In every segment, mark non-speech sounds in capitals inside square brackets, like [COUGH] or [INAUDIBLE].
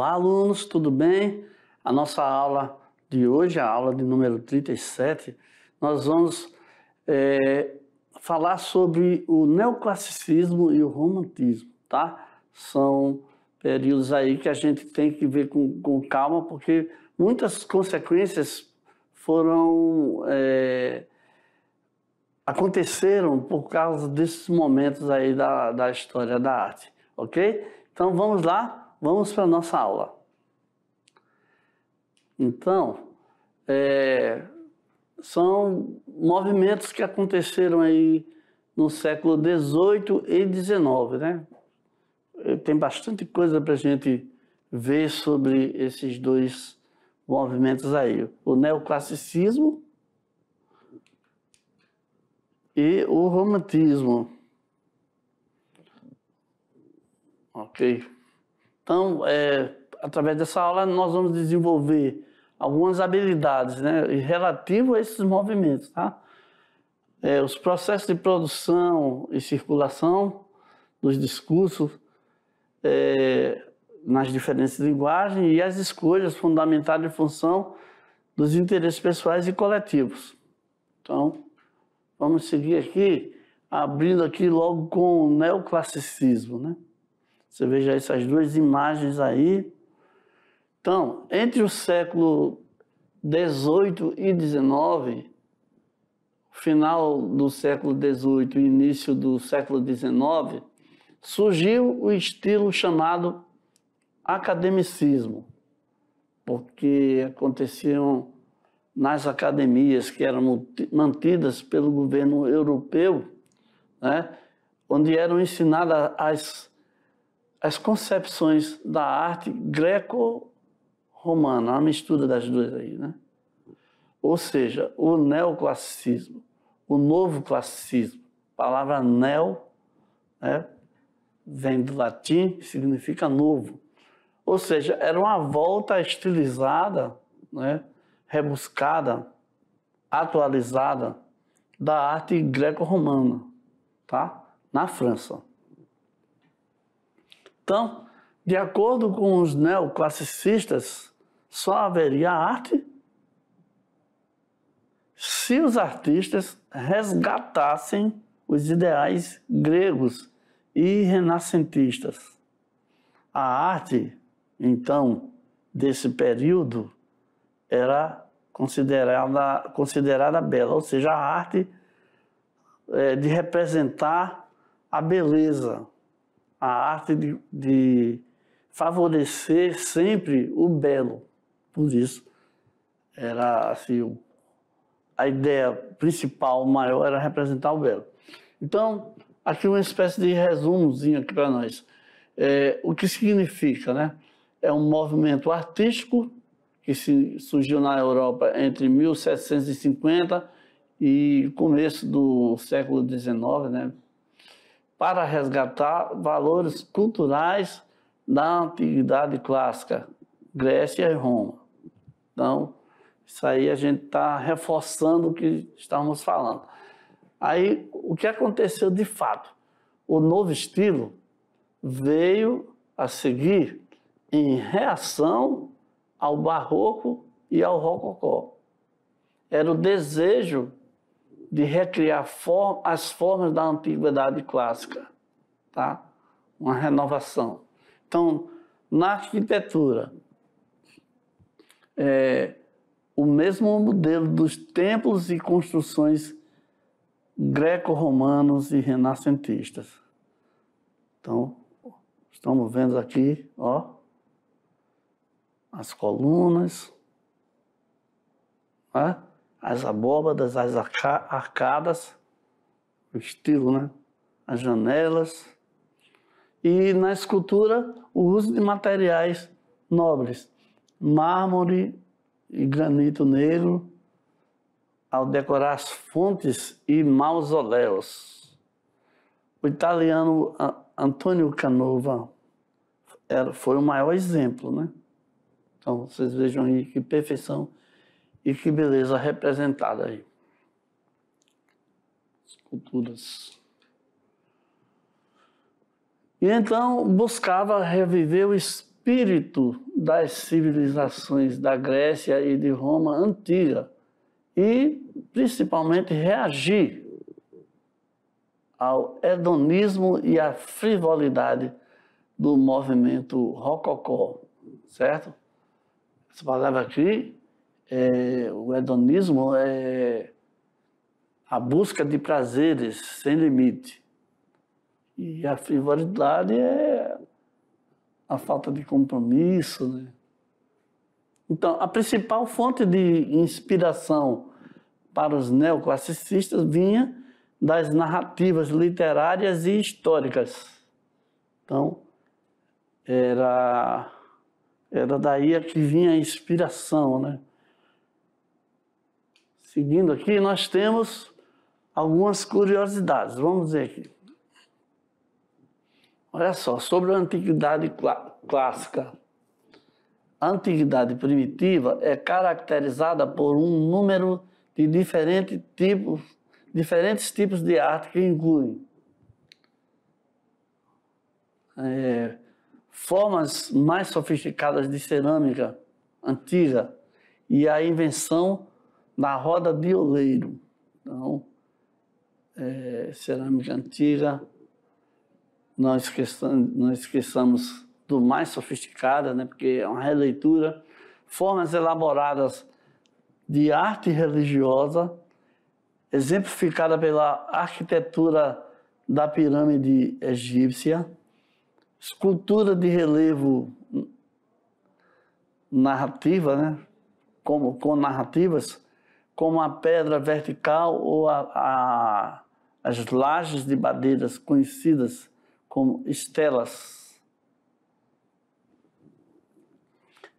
Olá, alunos, tudo bem? A nossa aula de hoje, a aula de número 37, nós vamos é, falar sobre o neoclassicismo e o romantismo, tá? São períodos aí que a gente tem que ver com, com calma, porque muitas consequências foram. É, aconteceram por causa desses momentos aí da, da história da arte, ok? Então vamos lá vamos para a nossa aula. Então, é, são movimentos que aconteceram aí no século XVIII e XIX, né? É, tem bastante coisa para a gente ver sobre esses dois movimentos aí. O neoclassicismo e o romantismo. Ok. Então, é, através dessa aula, nós vamos desenvolver algumas habilidades né, relativo a esses movimentos. Tá? É, os processos de produção e circulação dos discursos é, nas diferentes linguagens e as escolhas fundamentadas em função dos interesses pessoais e coletivos. Então, vamos seguir aqui, abrindo aqui logo com o neoclassicismo, né? Você veja essas duas imagens aí. Então, entre o século XVIII e XIX final do século XVIII e início do século XIX surgiu o estilo chamado academicismo, porque aconteciam nas academias que eram mantidas pelo governo europeu, né, onde eram ensinadas as as concepções da arte greco-romana, uma mistura das duas aí, né? Ou seja, o neoclassicismo, o novo classicismo, a palavra neo, né, vem do latim, significa novo. Ou seja, era uma volta estilizada, né, rebuscada, atualizada da arte greco-romana, tá? Na França. Então, de acordo com os neoclassicistas, só haveria arte se os artistas resgatassem os ideais gregos e renascentistas. A arte, então, desse período era considerada, considerada bela, ou seja, a arte eh, de representar a beleza, a arte de, de favorecer sempre o belo. Por isso, era assim, a ideia principal, maior, era representar o belo. Então, aqui uma espécie de resumozinho aqui para nós. É, o que significa, né? É um movimento artístico que se, surgiu na Europa entre 1750 e começo do século XIX, né? para resgatar valores culturais da antiguidade clássica, Grécia e Roma. Então, isso aí a gente está reforçando o que estávamos falando. Aí, o que aconteceu de fato? O novo estilo veio a seguir em reação ao barroco e ao rococó. Era o desejo de recriar as formas da antiguidade clássica, tá? Uma renovação. Então, na arquitetura, é, o mesmo modelo dos templos e construções greco-romanos e renascentistas. Então, estamos vendo aqui, ó, as colunas, né? as abóbadas, as arca arcadas, o estilo, né? As janelas. E na escultura, o uso de materiais nobres, mármore e granito negro, ao decorar as fontes e mausoléus. O italiano Antônio Canova era, foi o maior exemplo, né? Então, vocês vejam aí que perfeição e que beleza representada aí. Culturas. E então buscava reviver o espírito das civilizações da Grécia e de Roma antiga e principalmente reagir ao hedonismo e à frivolidade do movimento rococó, certo? Essa palavra aqui é, o hedonismo é a busca de prazeres sem limite. E a frivolidade é a falta de compromisso. Né? Então, a principal fonte de inspiração para os neoclassicistas vinha das narrativas literárias e históricas. Então, era, era daí que vinha a inspiração, né? Seguindo aqui, nós temos algumas curiosidades. Vamos ver aqui. Olha só, sobre a antiguidade clá clássica. A antiguidade primitiva é caracterizada por um número de diferente tipo, diferentes tipos de arte que incluem é, formas mais sofisticadas de cerâmica antiga e a invenção na roda de oleiro. Então, é, cerâmica antiga, não, não esqueçamos do mais sofisticada, né? porque é uma releitura, formas elaboradas de arte religiosa, exemplificada pela arquitetura da pirâmide egípcia, escultura de relevo narrativa, né? Como, com narrativas, como a pedra vertical ou a, a, as lajes de madeiras conhecidas como estelas.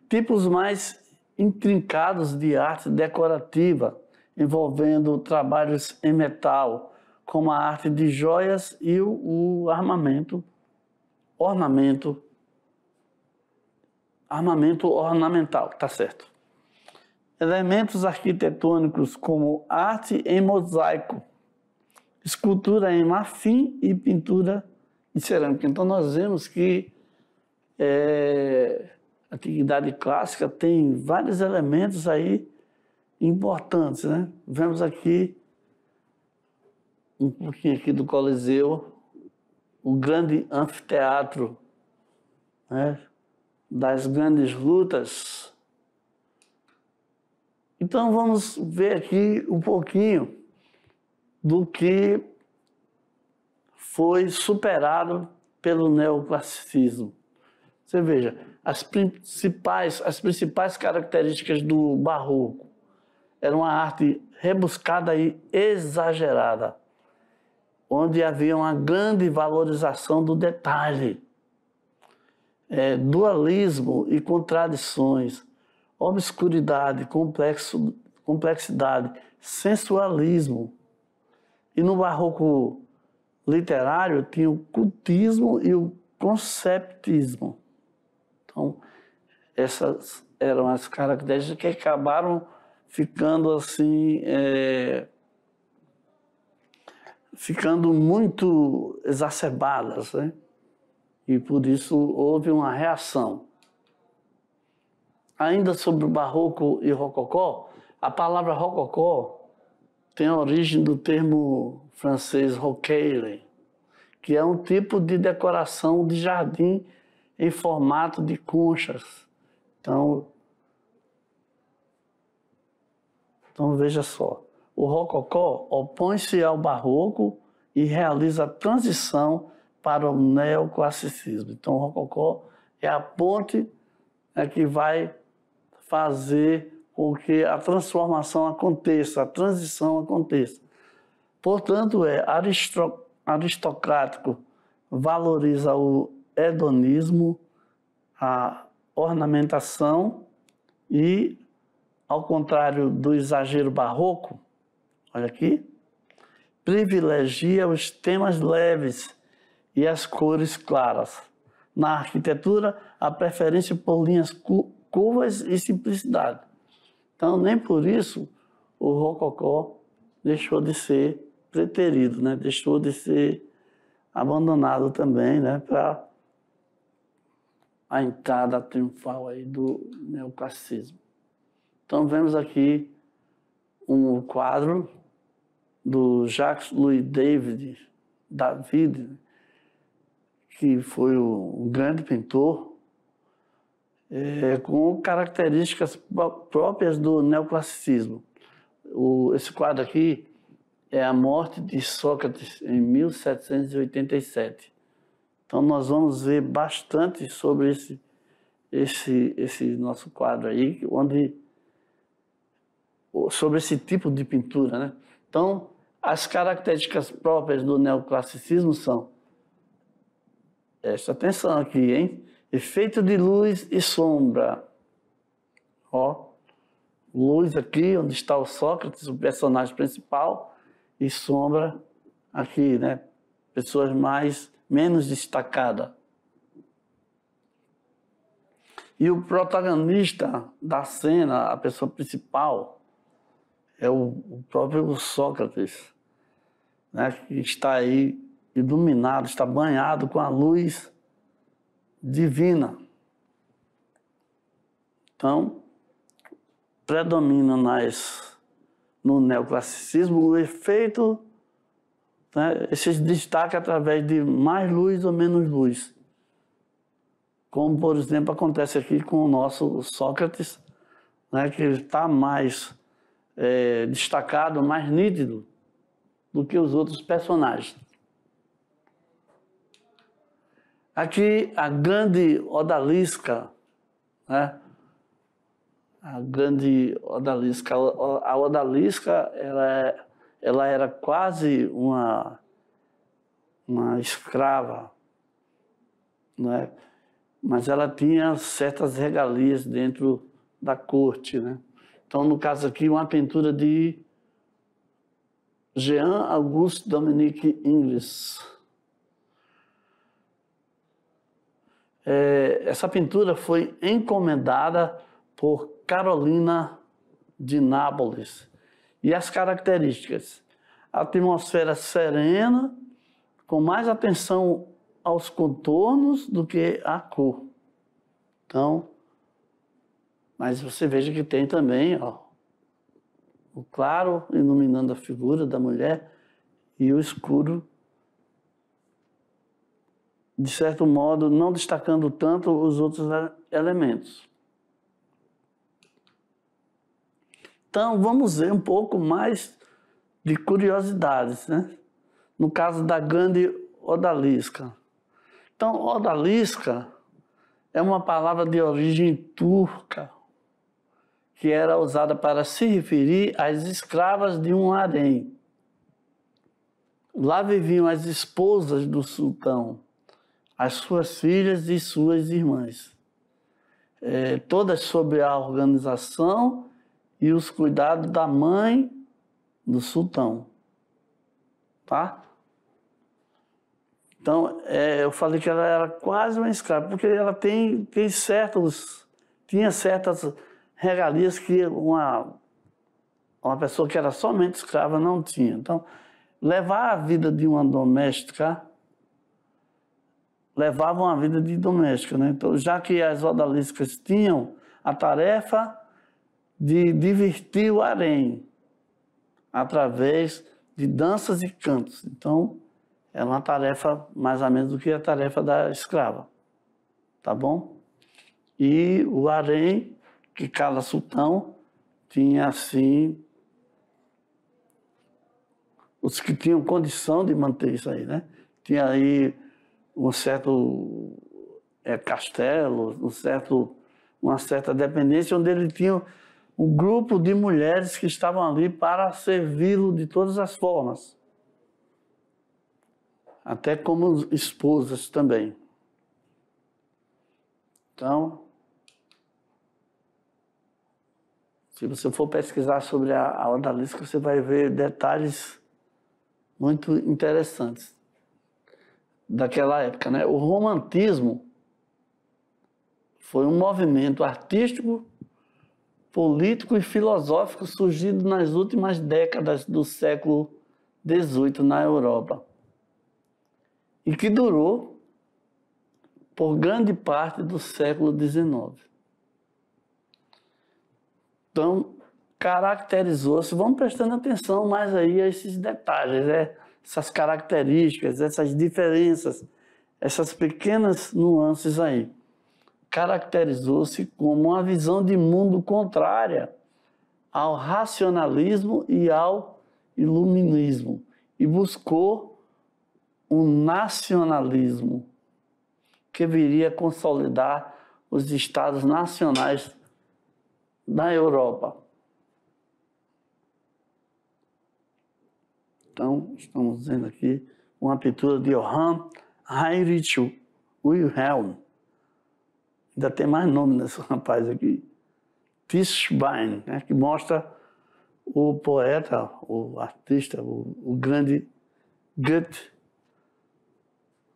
Tipos mais intrincados de arte decorativa, envolvendo trabalhos em metal, como a arte de joias e o, o armamento, ornamento, armamento ornamental, tá certo elementos arquitetônicos como arte em mosaico, escultura em marfim e pintura em cerâmica. Então nós vemos que é, a antiguidade clássica tem vários elementos aí importantes, né? Vemos aqui um pouquinho aqui do Coliseu, o grande anfiteatro né? das grandes lutas então vamos ver aqui um pouquinho do que foi superado pelo neoclassicismo. Você veja, as principais, as principais características do barroco era uma arte rebuscada e exagerada, onde havia uma grande valorização do detalhe, é, dualismo e contradições obscuridade, complexo, complexidade, sensualismo. E no barroco literário tinha o cultismo e o conceptismo. Então, essas eram as características que acabaram ficando assim. É, ficando muito exacerbadas, né? E por isso houve uma reação ainda sobre o barroco e rococó, a palavra rococó tem a origem do termo francês roqueire, que é um tipo de decoração de jardim em formato de conchas. Então, então veja só, o rococó opõe-se ao barroco e realiza a transição para o neoclassicismo. Então, o rococó é a ponte né, que vai fazer com que a transformação aconteça, a transição aconteça. Portanto, é aristocrático, valoriza o hedonismo, a ornamentação e, ao contrário do exagero barroco, olha aqui, privilegia os temas leves e as cores claras. Na arquitetura, a preferência por linhas curvas e simplicidade. Então, nem por isso o rococó deixou de ser preterido, né? deixou de ser abandonado também né? para a entrada triunfal aí do neoclassicismo. Então, vemos aqui um quadro do Jacques Louis David, David que foi um grande pintor é, com características próprias do neoclassicismo. O, esse quadro aqui é a morte de Sócrates em 1787. Então nós vamos ver bastante sobre esse esse esse nosso quadro aí, onde sobre esse tipo de pintura, né? Então as características próprias do neoclassicismo são Presta atenção aqui, hein? efeito de luz e sombra. Ó, luz aqui, onde está o Sócrates, o personagem principal, e sombra aqui, né? Pessoas mais menos destacadas. E o protagonista da cena, a pessoa principal, é o próprio Sócrates, né, que está aí iluminado, está banhado com a luz divina. Então, predomina nas, no neoclassicismo o efeito, né, esse destaque através de mais luz ou menos luz. Como, por exemplo, acontece aqui com o nosso Sócrates, né, que ele está mais é, destacado, mais nítido do que os outros personagens. Aqui a grande odalisca, né? a grande odalisca, a odalisca ela, é, ela era quase uma, uma escrava, né? mas ela tinha certas regalias dentro da corte. Né? Então, no caso aqui, uma pintura de Jean Auguste Dominique Ingres. É, essa pintura foi encomendada por Carolina de Nápoles. E as características? Atmosfera serena, com mais atenção aos contornos do que à cor. Então, mas você veja que tem também ó, o claro iluminando a figura da mulher e o escuro de certo modo, não destacando tanto os outros elementos. Então, vamos ver um pouco mais de curiosidades, né? No caso da grande odalisca. Então, odalisca é uma palavra de origem turca que era usada para se referir às escravas de um harém. Lá viviam as esposas do sultão as suas filhas e suas irmãs, é, todas sob a organização e os cuidados da mãe do sultão. Tá? Então, é, eu falei que ela era quase uma escrava, porque ela tem, tem certos, tinha certas regalias que uma, uma pessoa que era somente escrava não tinha. Então, levar a vida de uma doméstica levavam a vida de doméstica. Né? Então, já que as odaliscas tinham a tarefa de divertir o harém através de danças e cantos. Então, era uma tarefa mais ou menos do que a tarefa da escrava. Tá bom? E o harém, que cada sultão tinha assim. Os que tinham condição de manter isso aí, né? Tinha aí um certo é, castelo, um certo, uma certa dependência, onde ele tinha um grupo de mulheres que estavam ali para servi-lo de todas as formas, até como esposas também. Então, se você for pesquisar sobre a, a odalisca, você vai ver detalhes muito interessantes daquela época. Né? O romantismo foi um movimento artístico, político e filosófico surgido nas últimas décadas do século XVIII na Europa e que durou por grande parte do século XIX. Então, caracterizou-se, vamos prestando atenção mais aí a esses detalhes, é né? essas características, essas diferenças, essas pequenas nuances aí. Caracterizou-se como uma visão de mundo contrária ao racionalismo e ao iluminismo e buscou um nacionalismo que viria a consolidar os estados nacionais da Europa. Então, estamos vendo aqui uma pintura de Johann Heinrich Wilhelm. Ainda tem mais nome nesse [LAUGHS] rapaz aqui. Tischbein, né, que mostra o poeta, o artista, o, o grande Goethe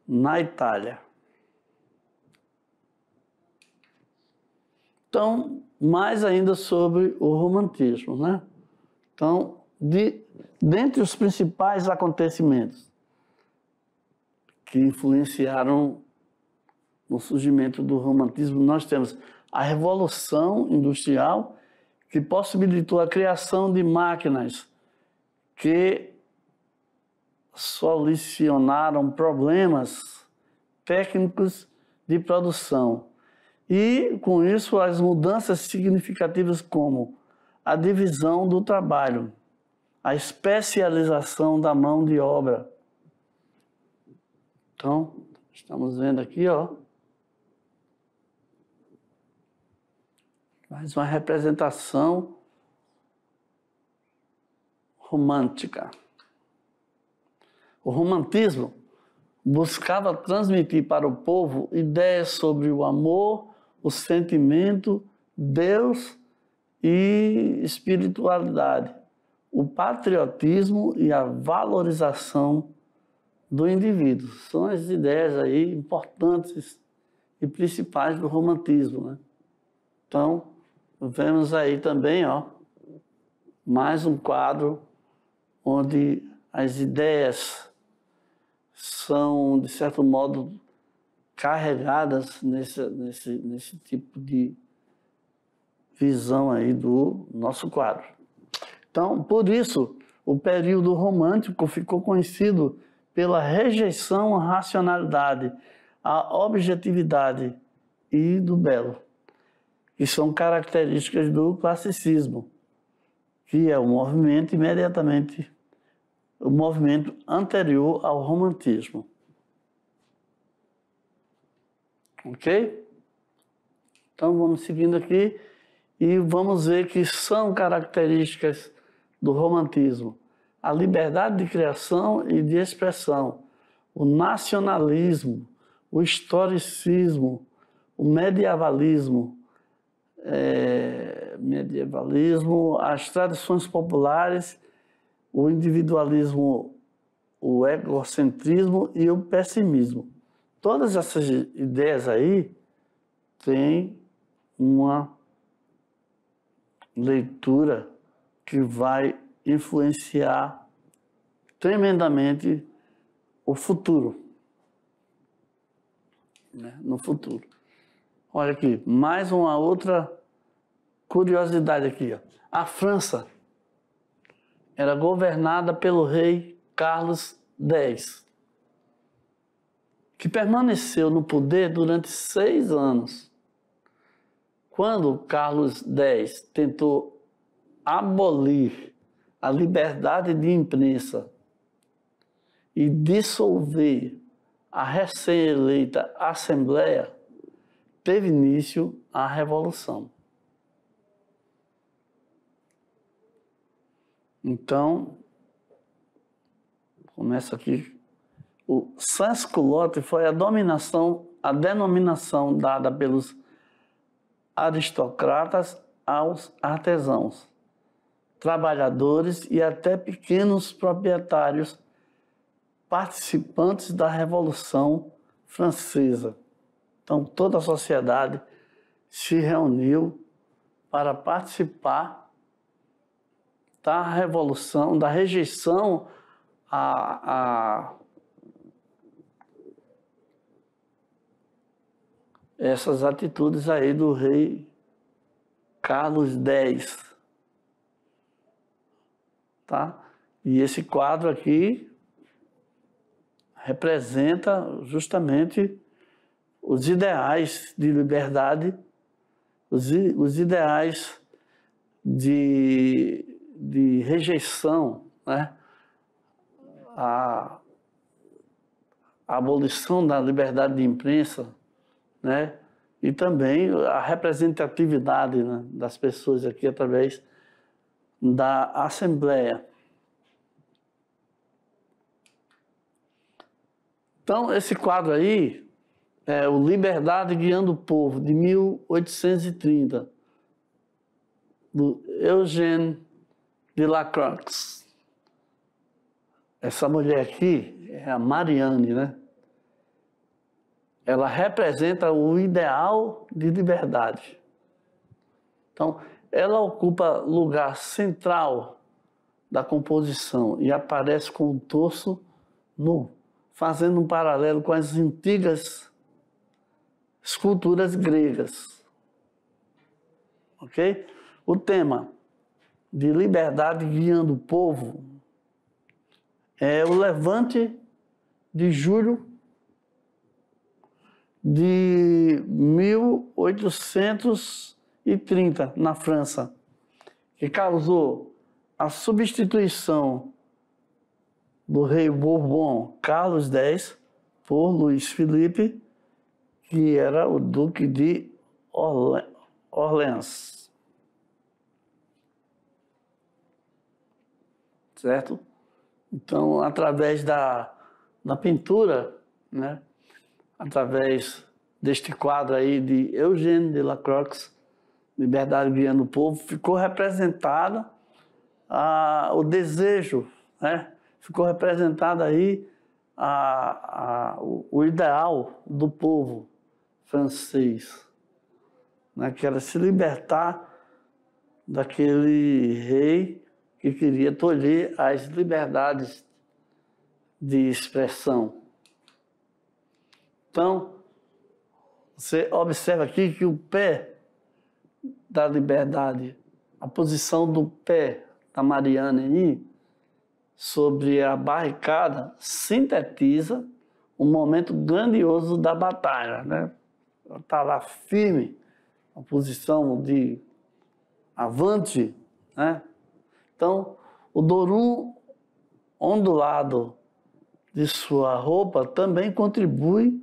na Itália. Então, mais ainda sobre o romantismo, né? Então, de, dentre os principais acontecimentos que influenciaram no surgimento do romantismo, nós temos a Revolução Industrial, que possibilitou a criação de máquinas que solucionaram problemas técnicos de produção. E, com isso, as mudanças significativas como a divisão do trabalho, a especialização da mão de obra. Então, estamos vendo aqui, ó. Mais uma representação romântica. O romantismo buscava transmitir para o povo ideias sobre o amor, o sentimento, Deus e espiritualidade o patriotismo e a valorização do indivíduo. São as ideias aí importantes e principais do romantismo. Né? Então, vemos aí também ó, mais um quadro onde as ideias são, de certo modo, carregadas nesse, nesse, nesse tipo de visão aí do nosso quadro. Então, por isso, o período romântico ficou conhecido pela rejeição à racionalidade, à objetividade e do belo, que são características do classicismo, que é o movimento imediatamente o movimento anterior ao romantismo. OK? Então vamos seguindo aqui e vamos ver que são características do romantismo, a liberdade de criação e de expressão, o nacionalismo, o historicismo, o medievalismo, é, medievalismo, as tradições populares, o individualismo, o egocentrismo e o pessimismo. Todas essas ideias aí têm uma leitura que vai influenciar tremendamente o futuro. Né? No futuro. Olha aqui, mais uma outra curiosidade aqui. Ó. A França era governada pelo rei Carlos X, que permaneceu no poder durante seis anos. Quando Carlos X tentou abolir a liberdade de imprensa e dissolver a recém-eleita Assembleia, teve início a Revolução. Então, começa aqui. O sansculotte foi a dominação, a denominação dada pelos aristocratas aos artesãos trabalhadores e até pequenos proprietários participantes da Revolução Francesa. Então, toda a sociedade se reuniu para participar da revolução, da rejeição a, essas atitudes aí do rei Carlos X tá? E esse quadro aqui representa justamente os ideais de liberdade, os, os ideais de, de rejeição, né? A, a abolição da liberdade de imprensa, né? e também a representatividade né, das pessoas aqui através da Assembleia. Então, esse quadro aí é o Liberdade Guiando o Povo, de 1830, do Eugène de Lacroix. Essa mulher aqui é a Marianne, né? Ela representa o ideal de liberdade. Então, ela ocupa lugar central da composição e aparece com um torso nu, fazendo um paralelo com as antigas esculturas gregas. Ok? O tema de liberdade guiando o povo é o levante de julho de 1800 e 30 na França, que causou a substituição do rei Bourbon Carlos X por Luís Felipe, que era o duque de Orleans. Certo? Então, através da, da pintura, né? através deste quadro aí de Eugène Delacroix, Liberdade Guiando o Povo, ficou representada a, o desejo, né? ficou representado aí a, a, o, o ideal do povo francês, né? que era se libertar daquele rei que queria tolher as liberdades de expressão. Então, você observa aqui que o pé da liberdade, a posição do pé da Mariana aí sobre a barricada sintetiza um momento grandioso da batalha, né? Ela está lá firme, a posição de avante, né? Então, o dorum ondulado de sua roupa também contribui,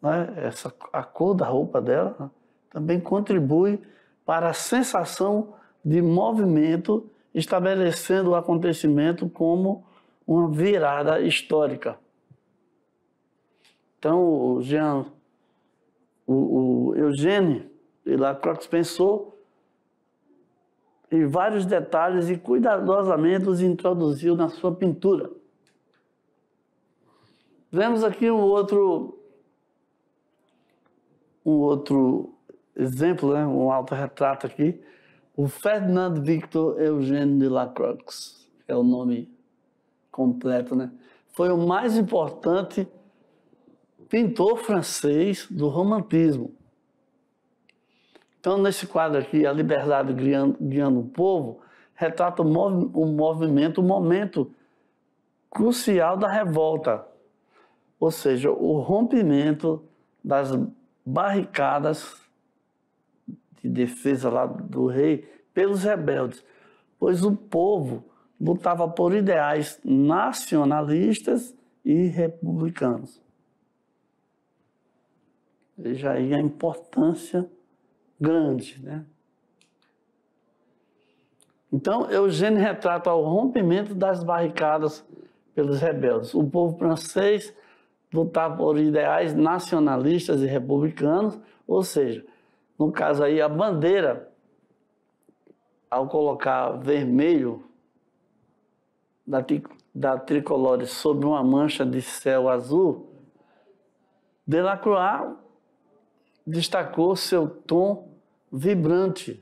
né? Essa, a cor da roupa dela né? também contribui para a sensação de movimento, estabelecendo o acontecimento como uma virada histórica. Então, o, Jean, o, o Eugênio de Lacroix pensou em vários detalhes e cuidadosamente os introduziu na sua pintura. Vemos aqui um outro, um outro exemplo, né, um autorretrato aqui, o Ferdinand Victor Eugênio de Lacroix, é o nome completo, né? Foi o mais importante pintor francês do romantismo. Então, nesse quadro aqui, A Liberdade Guiando, Guiando o Povo, retrata o, mov o movimento, o momento crucial da revolta, ou seja, o rompimento das barricadas de defesa lá do rei pelos rebeldes, pois o povo lutava por ideais nacionalistas e republicanos. Veja aí a importância grande, né? Então, Eugênio retrata o rompimento das barricadas pelos rebeldes. O povo francês lutava por ideais nacionalistas e republicanos, ou seja, no caso aí, a bandeira, ao colocar vermelho da, da tricolore sobre uma mancha de céu azul, Delacroix destacou seu tom vibrante.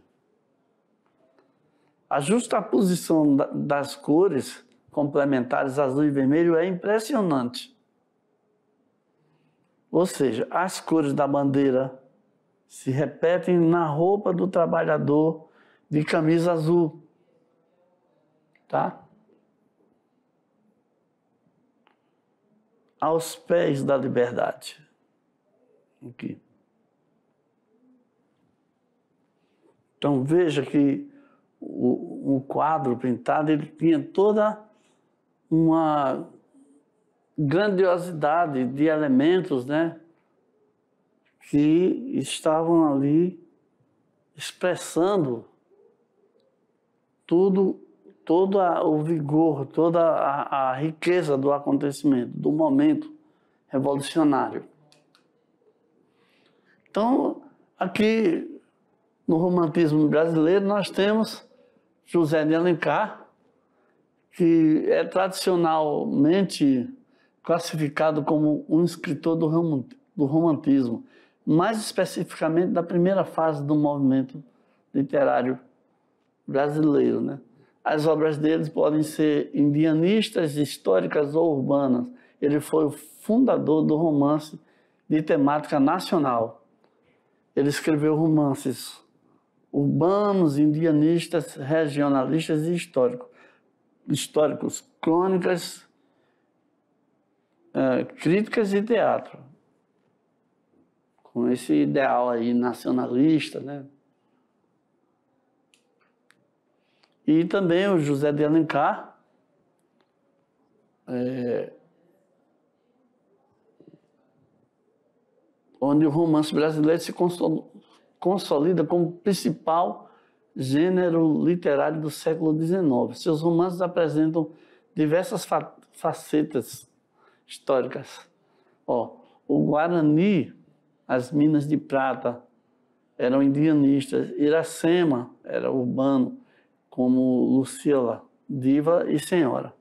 A justa posição das cores complementares azul e vermelho é impressionante. Ou seja, as cores da bandeira se repetem na roupa do trabalhador de camisa azul. Tá? Aos pés da liberdade. Aqui. Então veja que o, o quadro pintado ele tinha toda uma grandiosidade de elementos, né? que estavam ali expressando tudo, todo o vigor, toda a, a riqueza do acontecimento, do momento revolucionário. Então, aqui no romantismo brasileiro, nós temos José de Alencar, que é tradicionalmente classificado como um escritor do romantismo mais especificamente da primeira fase do movimento literário brasileiro. Né? As obras deles podem ser indianistas, históricas ou urbanas. Ele foi o fundador do romance de temática nacional. Ele escreveu romances urbanos, indianistas, regionalistas e históricos, históricos crônicas, eh, críticas e teatro com esse ideal aí nacionalista, né? E também o José de Alencar, é, onde o romance brasileiro se consolida como principal gênero literário do século XIX. Seus romances apresentam diversas facetas históricas. Ó, o Guarani as minas de prata eram indianistas, Iracema era urbano, como Lucila, diva e senhora.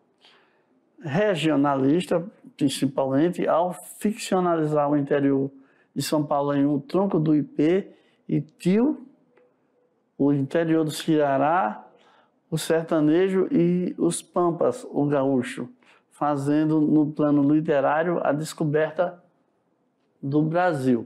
Regionalista, principalmente, ao ficcionalizar o interior de São Paulo em O Tronco do IP e Tio, o interior do Ceará, o sertanejo e os pampas, o gaúcho, fazendo no plano literário a descoberta do Brasil.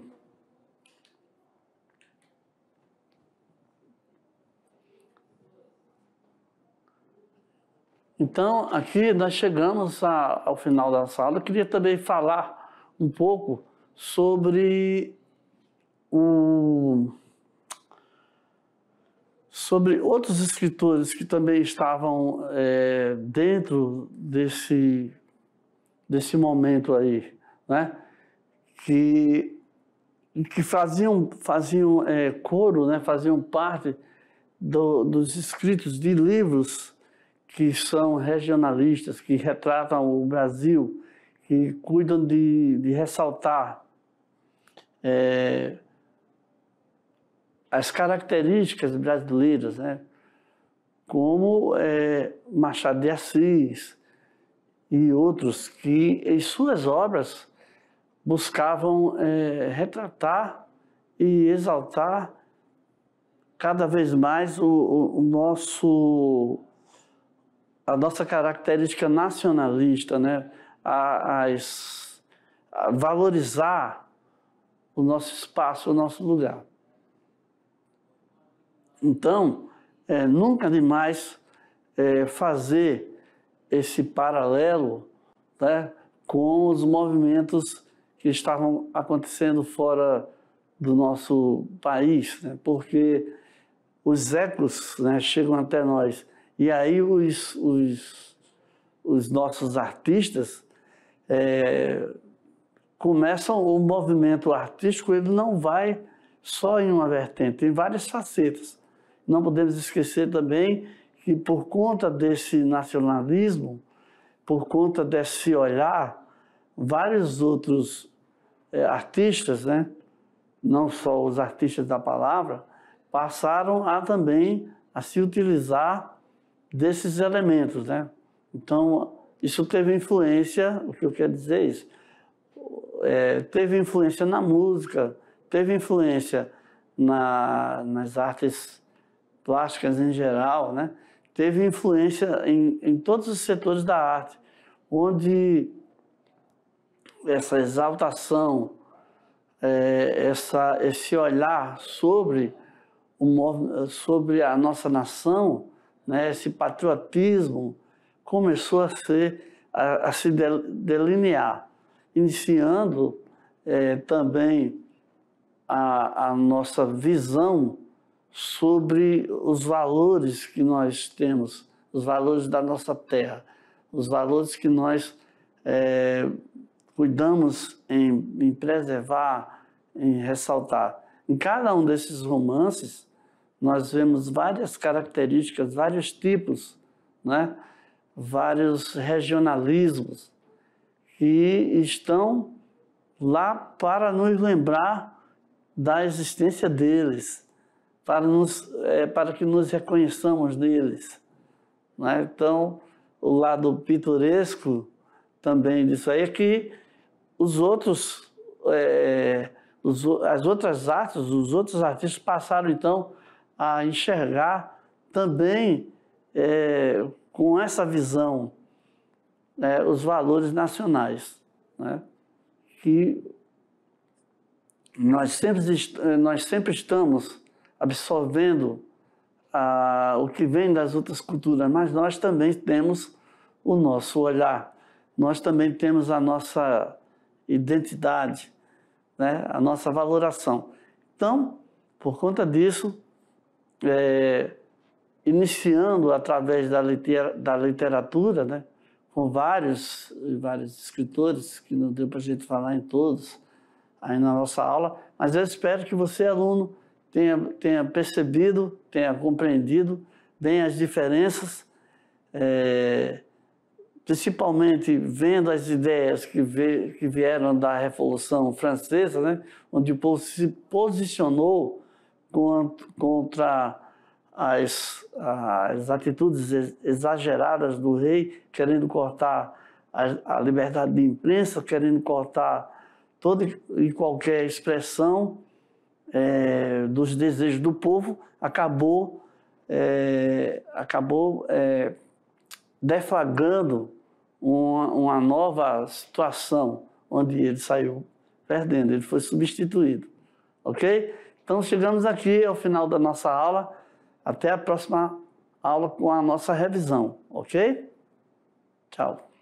Então, aqui nós chegamos a, ao final da sala. Eu queria também falar um pouco sobre o sobre outros escritores que também estavam é, dentro desse desse momento aí, né? Que que faziam faziam é, coro, né? Faziam parte do, dos escritos de livros que são regionalistas, que retratam o Brasil, que cuidam de, de ressaltar é, as características brasileiras, né? como é, Machado de Assis e outros que, em suas obras, buscavam é, retratar e exaltar cada vez mais o, o, o nosso a nossa característica nacionalista, né? A, as, a valorizar o nosso espaço, o nosso lugar. Então, é, nunca demais é, fazer esse paralelo né, com os movimentos que estavam acontecendo fora do nosso país, né, porque os ecos né, chegam até nós e aí os, os, os nossos artistas é, começam o movimento artístico, ele não vai só em uma vertente, tem várias facetas. Não podemos esquecer também que por conta desse nacionalismo, por conta desse olhar, vários outros é, artistas, né, não só os artistas da palavra, passaram a também a se utilizar desses elementos, né? Então, isso teve influência, o que eu quero dizer é isso, é, teve influência na música, teve influência na, nas artes plásticas em geral, né? teve influência em, em todos os setores da arte, onde essa exaltação, é, essa, esse olhar sobre, o, sobre a nossa nação, né, esse patriotismo começou a, ser, a, a se delinear, iniciando é, também a, a nossa visão sobre os valores que nós temos, os valores da nossa terra, os valores que nós é, cuidamos em, em, preservar, em ressaltar. Em cada um desses romances, nós vemos várias características, vários tipos, né? vários regionalismos que estão lá para nos lembrar da existência deles, para, nos, é, para que nos reconheçamos neles. Né? Então, o lado pitoresco também disso aí é que os outros, é, os, as outras artes, os outros artistas passaram então a enxergar também é, com essa visão né, os valores nacionais, né, que nós sempre, nós sempre estamos absorvendo o que vem das outras culturas, mas nós também temos o nosso olhar, nós também temos a nossa identidade, né, a nossa valoração. Então, por conta disso, é, iniciando através da, liter, da literatura, né, com vários, vários escritores, que não deu para a gente falar em todos aí na nossa aula, mas eu espero que você, aluno, tenha, tenha percebido, tenha compreendido bem as diferenças, é, principalmente vendo as ideias que, que vieram da Revolução Francesa, né, onde o povo se posicionou contra as, as atitudes exageradas do rei, querendo cortar a, a liberdade de imprensa, querendo cortar toda e qualquer expressão é, dos desejos do povo, acabou, é, acabou é, deflagrando uma, uma nova situação onde ele saiu perdendo, ele foi substituído, ok? Então chegamos aqui ao final da nossa aula. Até a próxima aula com a nossa revisão, ok? Tchau.